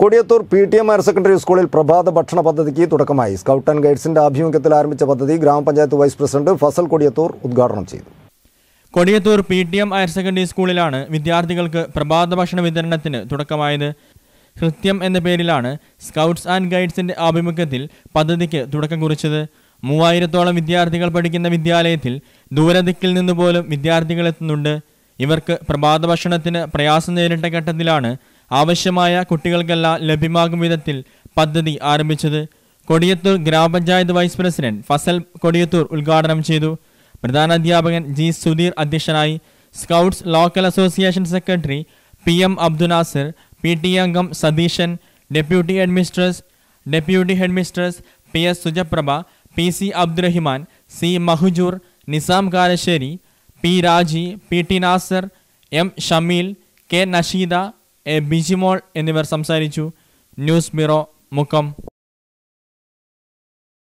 Kodiyathur P T M higher secondary സ്കൂളിൽ പ്രഭാത ഭക്ഷണ പദ്ധതിക്ക് തുടക്കമായി സ്കൗട്ട് ആൻഡ് ഗൈഡ്സിന്റെ ആഭിമുഖ്യത്തിൽ ആരംഭിച്ച പദ്ധതി ഗ്രാമപഞ്ചായത്ത് വൈസ് പ്രസിഡന്റ് ഫസൽ കൊടിയത്തൂർ ഉദ്ഘാടനം ചെയ്തു Kodiyathur P T M higher secondary സ്കൂളിലാണ് വിദ്യാർത്ഥികൾക്ക് പ്രഭാത ഭക്ഷണ വിതരണത്തിന് തുടക്കമായത് ഹൃത്യം എന്ന പേരിലാണ് സ്കൗട്ട്സ് ആൻഡ് ഗൈഡ്സിന്റെ ആഭിമുഖ്യത്തിൽ പദ്ധതിക്ക് തുടക്കം കുറിച്ചത് മൂവായിരത്തോളം വിദ്യാർത്ഥികൾ പഠിക്കുന്ന വിദ്യാലയത്തിൽ ദൂരദിക്കിൽ നിന്ന് പോലും വിദ്യാർത്ഥികൾ എത്തുന്നുണ്ട് ഇവർക്ക് പ്രഭാത ഭക്ഷണത്തിന് പ്രയാസം നേരിട്ട ഘട്ടത്തിലാണ് ആവശ്യമായ കുട്ടികൾക്കെല്ലാം ലഭ്യമാകും വിധത്തിൽ പദ്ധതി ആരംഭിച്ചത് കൊടിയത്തൂർ ഗ്രാമപഞ്ചായത്ത് വൈസ് പ്രസിഡന്റ് ഫസൽ കൊടിയത്തൂർ ഉദ്ഘാടനം ചെയ്തു പ്രധാന അധ്യാപകൻ ജി സുധീർ അധ്യക്ഷനായി scouts local association secretary P M Abdunasar Nasir P T അംഗം Satheesan deputy headmistress deputy headmistress P S Sujaprabha P C Abdurahiman C Mahujoor Nizam Karassery P Raji P T Nasar M Shameel K Nashida A Bijimol എന്നിവർ സംസാരിച്ചു ന്യൂസ് ബ്യൂറോ മുക്കം